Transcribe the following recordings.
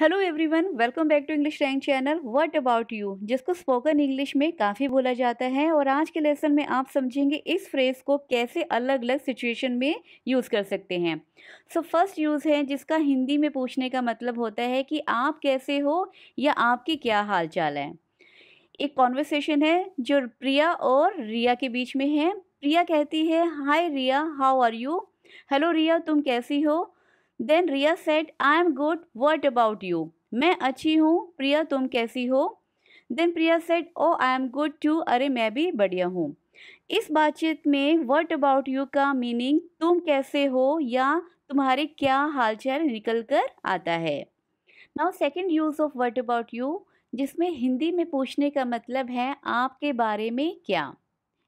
hello everyone welcome back to English rank channel what about you जिसको spoken English में काफ़ी बोला जाता है और आज के लेसन में आप समझेंगे इस फ्रेज़ को कैसे अलग अलग सिचुएशन में यूज़ कर सकते हैं सो फर्स्ट यूज़ है जिसका हिंदी में पूछने का मतलब होता है कि आप कैसे हो या आपकी क्या हाल चाल है एक कॉन्वर्सेशन है जो प्रिया और रिया के बीच में है प्रिया कहती है hi Riya how are you hello Riya तुम कैसी हो then Riya said I am good what about you मैं अच्छी हूँ प्रिया तुम कैसी हो then Priya said oh I am good too अरे मैं भी बढ़िया हूँ इस बातचीत में वट अबाउट यू का मीनिंग तुम कैसे हो या तुम्हारे क्या हालचाल निकल कर आता है now second use of what about you जिसमें हिंदी में पूछने का मतलब है आपके बारे में क्या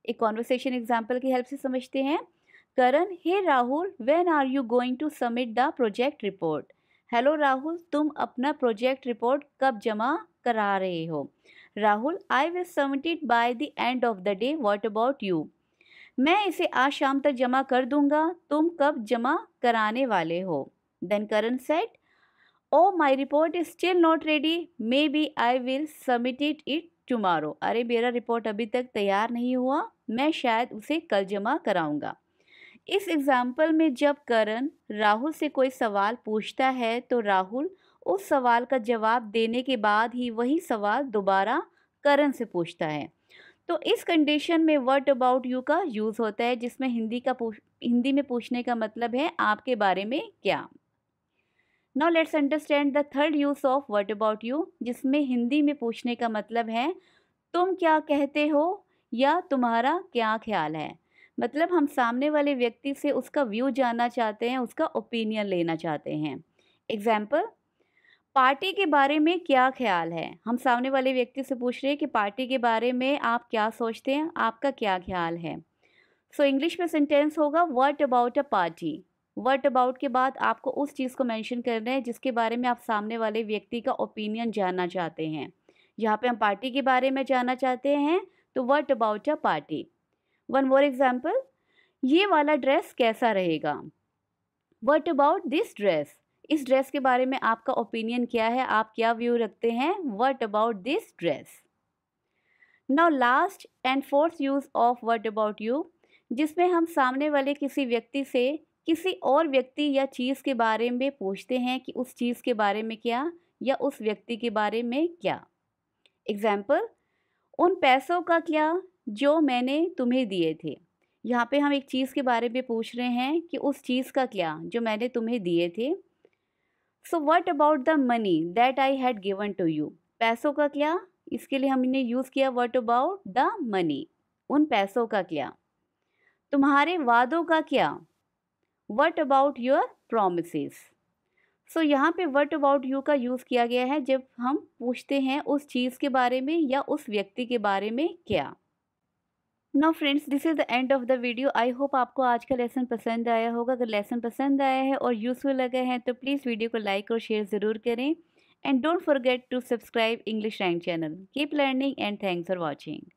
एक कॉन्वर्सेशन एग्जाम्पल की हेल्प से समझते हैं Karan hey Rahul when are you going to submit the project report hello Rahul तुम अपना प्रोजेक्ट रिपोर्ट कब जमा करा रहे हो Rahul I will submit it by the end of the day what about you मैं इसे आज शाम तक जमा कर दूंगा तुम कब जमा कराने वाले हो then Karan said oh my report is still not ready maybe I will submit it it tomorrow अरे मेरा रिपोर्ट अभी तक तैयार नहीं हुआ मैं शायद उसे कल जमा कराऊंगा इस एग्जाम्पल में जब करण राहुल से कोई सवाल पूछता है तो राहुल उस सवाल का जवाब देने के बाद ही वही सवाल दोबारा करण से पूछता है तो इस कंडीशन में वट अबाउट यू का यूज़ होता है जिसमें हिंदी का हिंदी में पूछने का मतलब है आपके बारे में क्या now let's understand the third use of what about you जिसमें हिंदी में पूछने का मतलब है तुम क्या कहते हो या तुम्हारा क्या ख्याल है मतलब हम सामने वाले व्यक्ति से उसका व्यू जानना चाहते हैं उसका ओपिनियन लेना चाहते हैं एग्जाम्पल पार्टी के बारे में क्या ख्याल है हम सामने वाले व्यक्ति से पूछ रहे हैं कि पार्टी के बारे में आप क्या सोचते हैं आपका क्या ख्याल है सो so, इंग्लिश में सेंटेंस होगा what about a party what about के बाद आपको उस चीज़ को कर करना है जिसके बारे में आप सामने वाले व्यक्ति का ओपिनियन जानना चाहते हैं यहाँ पे हम पार्टी के बारे में जानना चाहते हैं तो what about a party one more example ये वाला ड्रेस कैसा रहेगा वट अबाउट दिस ड्रेस इस ड्रेस के बारे में आपका ओपिनियन क्या है आप क्या व्यू रखते हैं what about this dress now last and fourth use of what about you जिसमें हम सामने वाले किसी व्यक्ति से किसी और व्यक्ति या चीज़ के बारे में पूछते हैं कि उस चीज़ के बारे में क्या या उस व्यक्ति के बारे में क्या एग्ज़ाम्पल उन पैसों का क्या जो मैंने तुम्हें दिए थे यहाँ पे हम एक चीज़ के बारे में पूछ रहे हैं कि उस चीज़ का क्या जो मैंने तुम्हें दिए थे so what about the money that I had given to you पैसों का क्या इसके लिए हमने यूज़ किया वट अबाउट द मनी उन पैसों का क्या तुम्हारे वादों का क्या what about your promises so यहाँ पे वट अबाउट यू का यूज़ किया गया है जब हम पूछते हैं उस चीज़ के बारे में या उस व्यक्ति के बारे में क्या now friends this is the end of the video I hope आपको आज का लेसन पसंद आया होगा अगर लेसन पसंद आया है और यूज़फुल लगा है तो प्लीज़ वीडियो को लाइक और शेयर ज़रूर करें and don't forget to subscribe English rank channel keep learning and thanks for watching